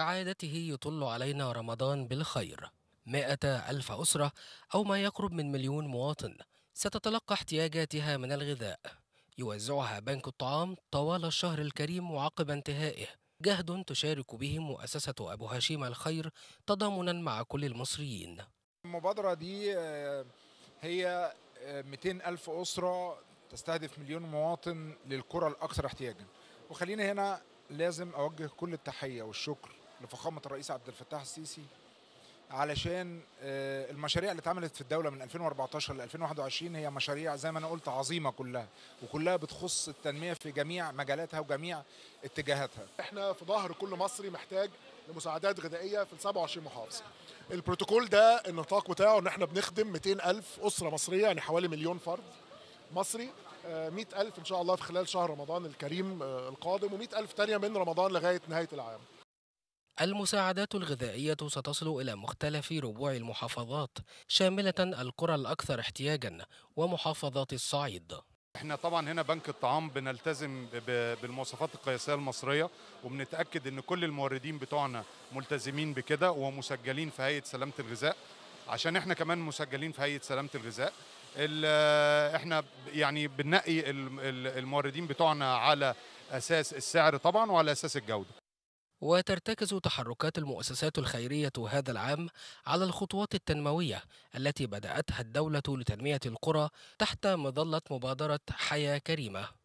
كعادته يطل علينا رمضان بالخير مائة ألف أسرة أو ما يقرب من مليون مواطن ستتلقى احتياجاتها من الغذاء يوزعها بنك الطعام طوال الشهر الكريم وعقب انتهائه جهد تشارك به مؤسسة أبو هشيم الخير تضامنا مع كل المصريين المبادرة دي آه، هي 200 آه، ألف أسرة تستهدف مليون مواطن للكرة الأكثر احتياجا وخلينا هنا لازم أوجه كل التحية والشكر لفخامه الرئيس عبد الفتاح السيسي علشان آه، المشاريع اللي اتعملت في الدوله من 2014 ل 2021 هي مشاريع زي ما انا قلت عظيمه كلها وكلها بتخص التنميه في جميع مجالاتها وجميع اتجاهاتها. احنا في ظهر كل مصري محتاج لمساعدات غذائيه في ال 27 محافظه. البروتوكول ده النطاق بتاعه ان احنا بنخدم 200000 اسره مصريه يعني حوالي مليون فرد مصري 100000 آه، ان شاء الله في خلال شهر رمضان الكريم آه، القادم و100000 تانيه من رمضان لغايه نهايه العام. المساعدات الغذائية ستصل إلى مختلف ربوع المحافظات شاملة القرى الأكثر احتياجا ومحافظات الصعيد احنا طبعا هنا بنك الطعام بنلتزم بالمواصفات القياسيه المصريه وبنتاكد ان كل الموردين بتوعنا ملتزمين بكده ومسجلين في هيئه سلامه الغذاء عشان احنا كمان مسجلين في هيئه سلامه الغذاء احنا يعني بننقي الموردين بتوعنا على اساس السعر طبعا وعلى اساس الجوده وترتكز تحركات المؤسسات الخيرية هذا العام على الخطوات التنموية التي بدأتها الدولة لتنمية القرى تحت مظلة مبادرة حياة كريمة